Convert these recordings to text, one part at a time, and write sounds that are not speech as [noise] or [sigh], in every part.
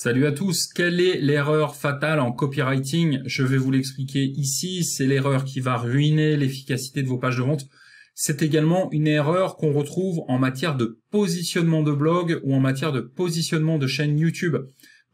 Salut à tous, quelle est l'erreur fatale en copywriting Je vais vous l'expliquer ici, c'est l'erreur qui va ruiner l'efficacité de vos pages de vente. C'est également une erreur qu'on retrouve en matière de positionnement de blog ou en matière de positionnement de chaîne YouTube.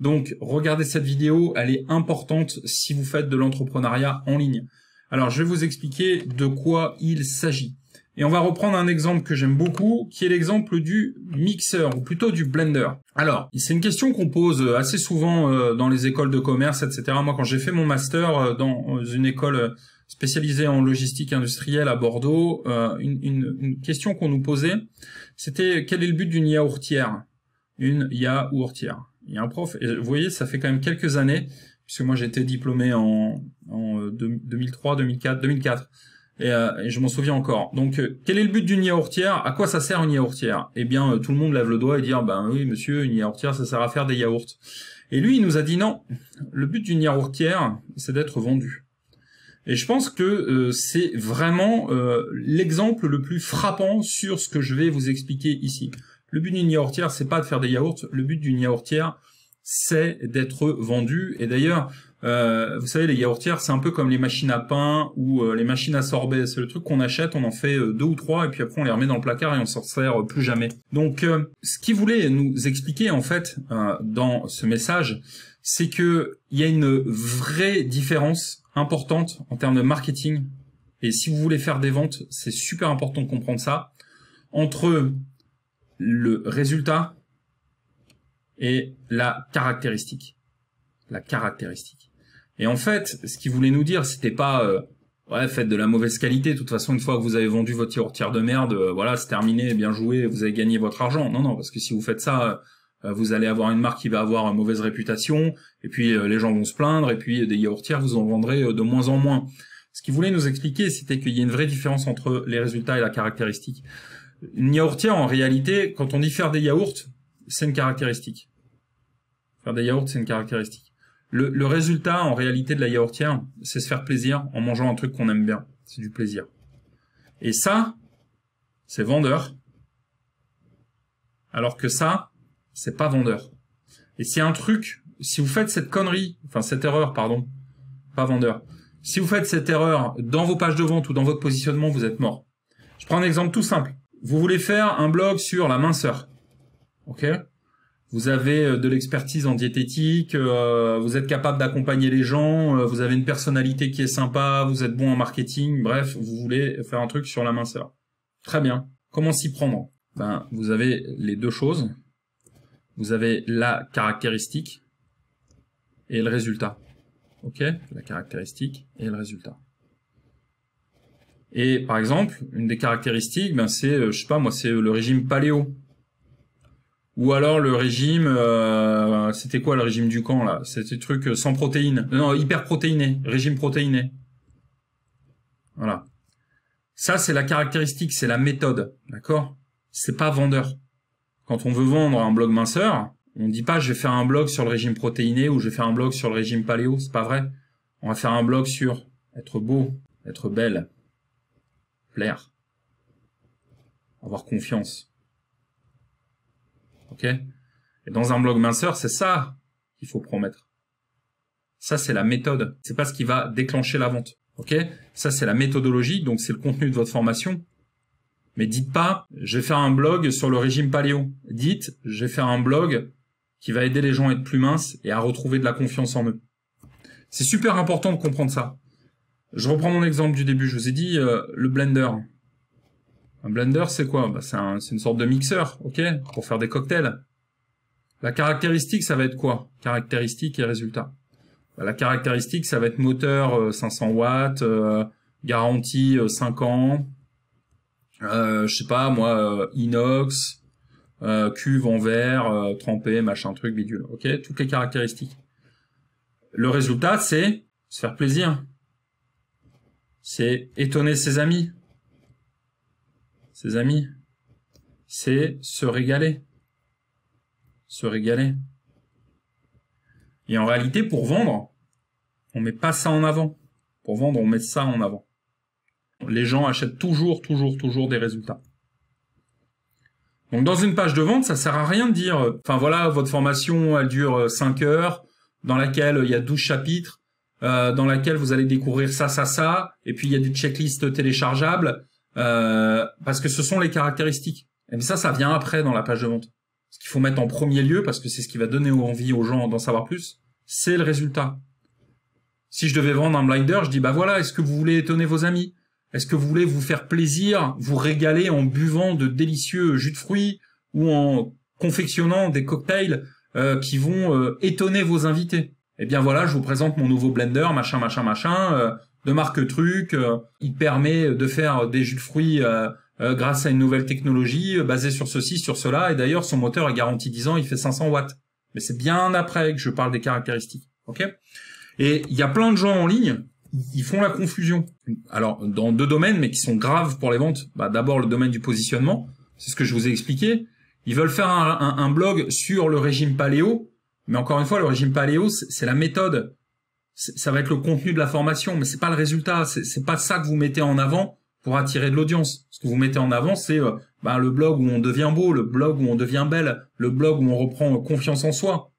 Donc regardez cette vidéo, elle est importante si vous faites de l'entrepreneuriat en ligne. Alors je vais vous expliquer de quoi il s'agit. Et on va reprendre un exemple que j'aime beaucoup, qui est l'exemple du mixeur, ou plutôt du blender. Alors, c'est une question qu'on pose assez souvent euh, dans les écoles de commerce, etc. Moi, quand j'ai fait mon master euh, dans une école spécialisée en logistique industrielle à Bordeaux, euh, une, question qu'on nous posait, c'était quel est le but d'une yaourtière Une yaourtière. Il y a un prof, et vous voyez, ça fait quand même quelques années, puisque moi j'étais diplômé en 2003, 2004, 2004. Euh, et, je m'en souviens encore. Donc, euh, quel est le but d'une yaourtière À quoi ça sert une yaourtière Eh bien, euh, tout le monde lève le doigt et dit ah ben oui, monsieur, une yaourtière, ça sert à faire des yaourts. Et lui, il nous a dit non. Le but d'une yaourtière, c'est d'être vendu. Et je pense que c'est vraiment l'exemple le plus frappant sur ce que je vais vous expliquer ici. Le but d'une yaourtière, c'est pas de faire des yaourts. Le but d'une yaourtière, c'est d'être vendu. Et d'ailleurs, euh, vous savez, les yaourtières, c'est un peu comme les machines à pain ou euh, les machines à sorbet. C'est le truc qu'on achète, on en fait euh, deux ou trois, et puis après on les remet dans le placard et on s'en sert plus jamais. Donc, ce qu'il voulait nous expliquer en fait dans ce message, c'est que il y a une vraie différence importante en termes de marketing. Et si vous voulez faire des ventes, c'est super important de comprendre ça entre le résultat et la caractéristique. La caractéristique. Et en fait, ce qu'il voulait nous dire, c'était pas euh, ouais, faites de la mauvaise qualité. De toute façon, une fois que vous avez vendu votre yaourtière de merde, euh, voilà, c'est terminé, bien joué, vous avez gagné votre argent. Non, non, parce que si vous faites ça, euh, vous allez avoir une marque qui va avoir une mauvaise réputation, et puis les gens vont se plaindre, et puis des yaourtières, vous en vendrez de moins en moins. Ce qu'il voulait nous expliquer, c'était qu'il y a une vraie différence entre les résultats et la caractéristique. Une yaourtière, en réalité, quand on dit faire des yaourts, c'est une caractéristique. Faire des yaourts, c'est une caractéristique. Le, résultat, en réalité, de la yaourtière, c'est se faire plaisir en mangeant un truc qu'on aime bien. C'est du plaisir. Et ça, c'est vendeur. Alors que ça, c'est pas vendeur. Et c'est un truc, si vous faites cette connerie, enfin cette erreur, pardon, pas vendeur, si vous faites cette erreur dans vos pages de vente ou dans votre positionnement, vous êtes mort. Je prends un exemple tout simple. Vous voulez faire un blog sur la minceur. Ok. Vous avez euh, de l'expertise en diététique, euh, vous êtes capable d'accompagner les gens, euh, vous avez une personnalité qui est sympa, vous êtes bon en marketing, bref, vous voulez faire un truc sur la minceur. Très bien. Comment s'y prendre Ben, vous avez les deux choses. Vous avez la caractéristique et le résultat. Ok La caractéristique et le résultat. Et par exemple, une des caractéristiques, ben c'est, je sais pas moi, c'est le régime paléo. Ou alors le régime, euh, c'était quoi le régime du camp là C'était truc euh, sans protéines, non hyper protéiné, régime protéiné. Voilà. Ça c'est la caractéristique, c'est la méthode, d'accord C'est pas vendeur. Quand on veut vendre un blog minceur, on dit pas je vais faire un blog sur le régime protéiné ou je vais faire un blog sur le régime paléo, c'est pas vrai. On va faire un blog sur être beau, être belle, plaire, avoir confiance. Et dans un blog minceur, c'est ça qu'il faut promettre. Ça, c'est la méthode. C'est pas ce qui va déclencher la vente, ok Ça, c'est la méthodologie, donc c'est le contenu de votre formation. Mais dites pas, je vais faire un blog sur le régime paléo. Dites, je vais faire un blog qui va aider les gens à être plus minces et à retrouver de la confiance en eux. C'est super important de comprendre ça. Je reprends mon exemple du début. Je vous ai dit euh, le blender. Un blender, c'est quoi bah, C'est une sorte de mixeur, ok Pour faire des cocktails. La caractéristique, ça va être quoi Caractéristique et résultat. Bah, la caractéristique, ça va être moteur 500 euh, watts, euh, garantie 5 euh, ans, je sais pas, moi, inox, cuve en verre, trempé, machin truc, bidule. Ok Toutes les caractéristiques. Le résultat, c'est se faire plaisir. C'est étonner ses amis ses amis. C'est se régaler. Se régaler. Et en réalité, pour vendre, on met pas ça en avant. Pour vendre, on met ça en avant. Les gens achètent toujours, toujours, toujours des résultats. Donc dans une page de vente, ça sert à rien de dire, euh, enfin voilà, votre formation, elle dure 5 euh, heures, dans laquelle euh, il y a 12 chapitres, dans laquelle vous allez découvrir ça, ça, ça, et puis il y a du checklist téléchargeable, euh, parce que ce sont les caractéristiques. Mais ça, ça vient après dans la page de vente. Ce qu'il faut mettre en premier lieu, parce que c'est ce qui va donner envie aux gens d'en savoir plus, c'est le résultat. Si je devais vendre un blender, je dis bah voilà, est-ce que vous voulez étonner vos amis Est-ce que vous voulez vous faire plaisir, vous régaler en buvant de délicieux jus de fruits ou en confectionnant des cocktails euh, qui vont euh, étonner vos invités Eh bien voilà, je vous présente mon nouveau blender, machin, machin, machin de marque truc. Euh, il permet de faire des jus de fruits euh, euh, grâce à une nouvelle technologie basée sur ceci, sur cela. Et d'ailleurs, son moteur est garanti 10 ans, il fait 500 watts. Mais c'est bien après que je parle des caractéristiques. ok et il y a plein de gens en ligne, ils font la confusion. Alors, dans deux domaines, mais qui sont graves pour les ventes. Bah, d'abord, le domaine du positionnement, c'est ce que je vous ai expliqué. Ils veulent faire un, un, blog sur le régime paléo, mais encore une fois, le régime paléo, c'est la méthode ça va être le contenu de la formation, mais c'est pas le résultat, c'est pas ça que vous mettez en avant pour attirer de l'audience. Ce que vous mettez en avant, c'est euh, ben, le blog où on devient beau, le blog où on devient belle, le blog où on reprend confiance en soi.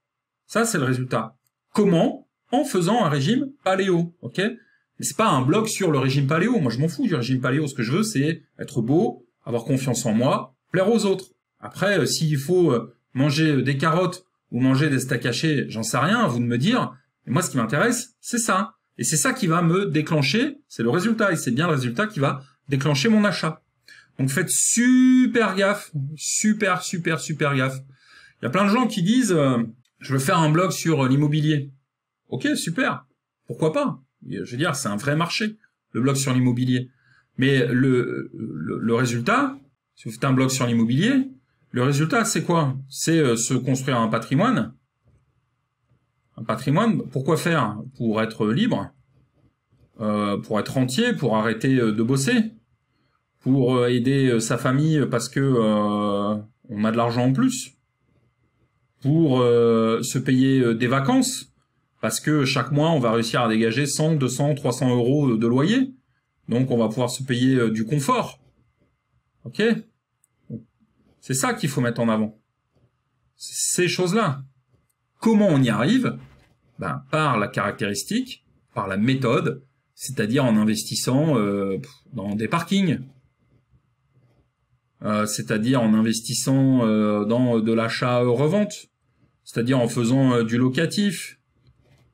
Ça, c'est le résultat. Comment En faisant un régime paléo, ok Mais c'est pas un blog sur le régime paléo. Moi, je m'en fous du régime paléo. Ce que je veux, c'est être beau, avoir confiance en moi, plaire aux autres. Après, euh, s'il faut euh, manger des carottes ou manger des steaks hachés, j'en sais rien. vous ne me dire. Et moi, ce qui m'intéresse, c'est ça. Et c'est ça qui va me déclencher, c'est le résultat. Et c'est bien le résultat qui va déclencher mon achat. Donc faites super gaffe, super, super, super gaffe. Il y a plein de gens qui disent, euh, je veux faire un blog sur euh, l'immobilier. Ok, super. Pourquoi pas Je veux dire, c'est un vrai marché, le blog sur l'immobilier. Mais le, le, résultat, si vous faites un blog sur l'immobilier, le résultat, c'est quoi C'est euh, se construire un patrimoine, un patrimoine, pourquoi faire Pour être libre, euh, pour être entier, pour arrêter euh, de bosser, pour euh, aider sa famille parce que on a de l'argent en plus, pour se payer des vacances parce que chaque mois on va réussir à dégager 100, 200, 300 euros de loyer, donc on va pouvoir se payer du confort. Ok C'est ça qu'il faut mettre en avant. Ces choses-là. Comment on y arrive ben, Par la caractéristique, par la méthode, c'est-à-dire en investissant euh, dans des parkings, euh, c'est-à-dire en investissant euh, dans de l'achat-revente, c'est-à-dire en faisant du locatif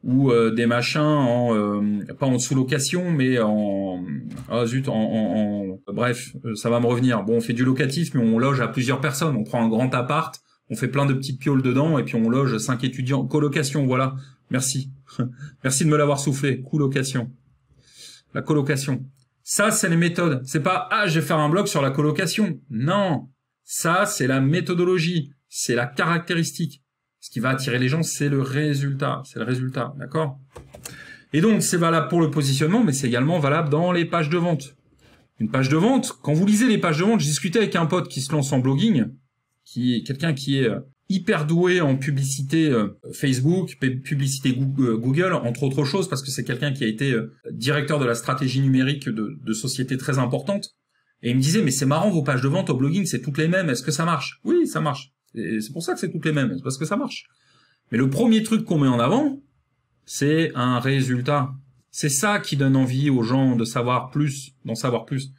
ou des machins en pas en sous-location mais en ah zut en, en, bref ça va me revenir bon on fait du locatif mais on loge à plusieurs personnes on prend un grand appart on fait plein de petites pioles dedans et puis on loge cinq étudiants. Colocation, voilà. Merci. [laughs] Merci de me l'avoir soufflé. Colocation. La colocation. Ça, c'est les méthodes. C'est pas ah, je vais faire un blog sur la colocation. Non. Ça, c'est la méthodologie. C'est la caractéristique. Ce qui va attirer les gens, c'est le résultat. C'est le résultat. D'accord? Et donc, c'est valable pour le positionnement, mais c'est également valable dans les pages de vente. Une page de vente, quand vous lisez les pages de vente, je discutais avec un pote qui se lance en blogging, qui quelqu'un qui est euh, hyper doué en publicité euh, Facebook, publicité euh, Google, entre autres choses, parce que c'est quelqu'un qui a été directeur de la stratégie numérique de, sociétés très importantes. Et il me disait, mais c'est marrant, vos pages de vente au blogging, c'est toutes les mêmes, est-ce que ça marche Oui, ça marche. Et c'est pour ça que c'est toutes les mêmes, c'est parce que ça marche. Mais le premier truc qu'on met en avant, c'est un résultat. C'est ça qui donne envie aux gens de savoir plus, d'en savoir plus.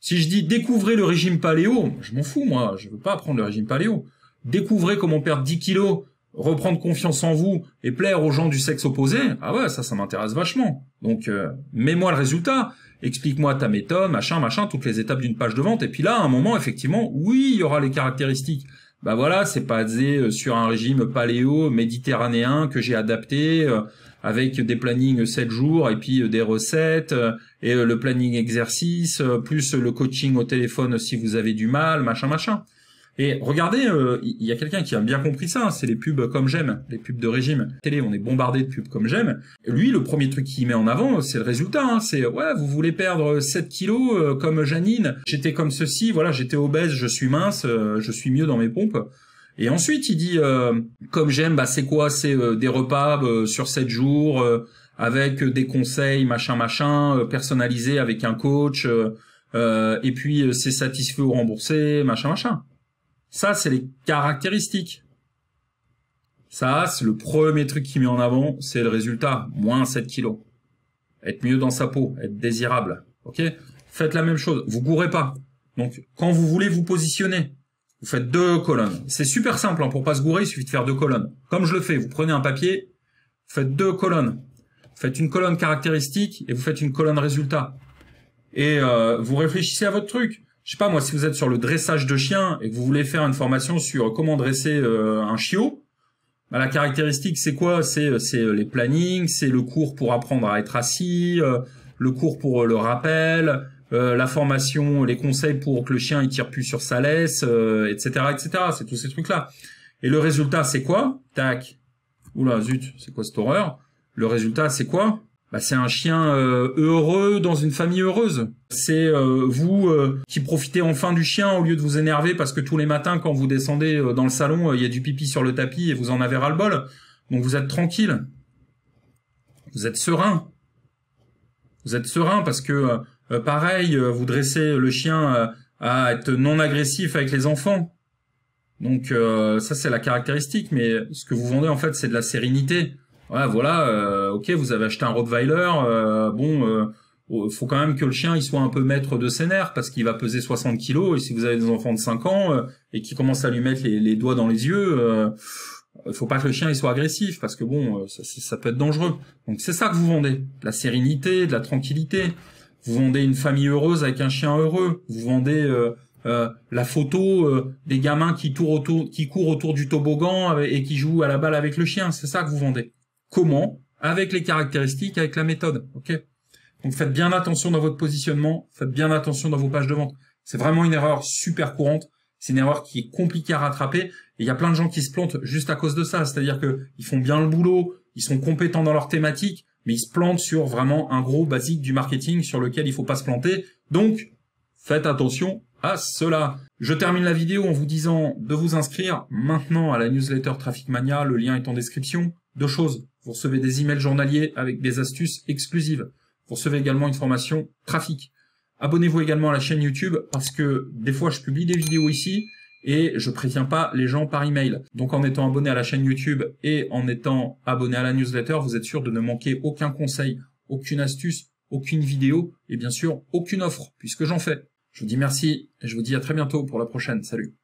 Si je dis découvrez le régime paléo, je m'en fous, moi, je veux pas apprendre le régime paléo. Découvrez comment perdre 10 kilos, reprendre confiance en vous et plaire aux gens du sexe opposé, ah ouais, ça, ça m'intéresse vachement. Donc, euh, mets-moi le résultat, explique-moi ta méthode, machin, machin, toutes les étapes d'une page de vente. Et puis là, à un moment, effectivement, oui, il y aura les caractéristiques. Bah voilà, c'est basé euh, sur un régime paléo méditerranéen que j'ai adapté. Euh, avec des plannings 7 jours et puis euh, des recettes euh, et euh, le planning exercice plus le coaching au téléphone si vous avez du mal, machin machin. Et regardez, il y a quelqu'un qui a bien compris ça, hein, c'est les pubs comme j'aime, les pubs de régime. Télé, on est bombardé de pubs comme j'aime. Lui, le premier truc qu'il met en avant, c'est le résultat. Hein, c'est, ouais, vous voulez perdre 7 kilos comme Janine, j'étais comme ceci, voilà, j'étais obèse, je suis mince, je suis mieux dans mes pompes. Et ensuite, il dit, euh, comme j'aime, bah, c'est quoi C'est euh, des repas euh, sur 7 jours, avec des conseils, machin, machin, personnalisés avec un coach, et puis c'est satisfait ou remboursé, machin, machin. Ça, c'est les caractéristiques. Ça, c'est le premier truc qu'il met en avant, c'est le résultat, moins 7 kilos. Être mieux dans sa peau, être désirable. Ok Faites la même chose, vous gourrez pas. Donc, quand vous voulez vous positionner, vous faites deux colonnes. C'est super simple, hein, pour pas se gourer, il suffit de faire deux colonnes. Comme je le fais, vous prenez un papier, vous faites deux colonnes. Vous faites une colonne caractéristique et vous faites une colonne résultat. Et euh, vous réfléchissez à votre truc. Je sais pas moi, si vous êtes sur le dressage de chiens et que vous voulez faire une formation sur comment dresser euh, un chiot, bah, la caractéristique c'est quoi C'est euh, les plannings, c'est le cours pour apprendre à être assis, le cours pour le rappel, euh, la formation, les conseils pour que le chien il tire plus sur sa laisse, etc., euh, etc. C'est tous ces trucs-là. Et le résultat, c'est quoi Tac. Oula, zut, c'est quoi cette horreur Le résultat, c'est quoi bah, c'est un chien euh, heureux dans une famille heureuse. C'est vous qui profitez enfin du chien au lieu de vous énerver parce que tous les matins quand vous descendez dans le salon, il y a du pipi sur le tapis et vous en avez ras le bol. Donc vous êtes tranquille. Vous êtes serein. Vous êtes serein parce que euh, pareil, euh, vous dressez le chien euh, à être non agressif avec les enfants. Donc ça c'est la caractéristique, mais ce que vous vendez en fait c'est de la sérénité. voilà, ok, vous avez acheté un Rottweiler, bon, faut quand même que le chien il soit un peu maître de ses nerfs parce qu'il va peser 60 kilos et si vous avez des enfants de 5 ans et qui commencent à lui mettre les, doigts dans les yeux, il faut pas que le chien il soit agressif parce que bon, ça, ça peut être dangereux. Donc c'est ça que vous vendez, de la sérénité, de la tranquillité. Vous vendez une famille heureuse avec un chien heureux. Vous vendez euh, euh, la photo euh, des gamins qui, tournent autour, qui courent autour du toboggan et qui jouent à la balle avec le chien. C'est ça que vous vendez. Comment Avec les caractéristiques, avec la méthode. Ok. Donc faites bien attention dans votre positionnement. Faites bien attention dans vos pages de vente. C'est vraiment une erreur super courante. C'est une erreur qui est compliquée à rattraper. Et il y a plein de gens qui se plantent juste à cause de ça. C'est-à-dire que ils font bien le boulot, ils sont compétents dans leur thématique, mais il se plante sur vraiment un gros basique du marketing sur lequel il faut pas se planter. Donc, faites attention à cela. Je termine la vidéo en vous disant de vous inscrire maintenant à la newsletter Traffic Mania, le lien est en description. Deux choses, vous recevez des emails journaliers avec des astuces exclusives. Vous recevez également une formation trafic. Abonnez-vous également à la chaîne YouTube parce que des fois je publie des vidéos ici, et je préviens pas les gens par email. Donc en étant abonné à la chaîne YouTube et en étant abonné à la newsletter, vous êtes sûr de ne manquer aucun conseil, aucune astuce, aucune vidéo et bien sûr aucune offre puisque j'en fais. Je vous dis merci et je vous dis à très bientôt pour la prochaine. Salut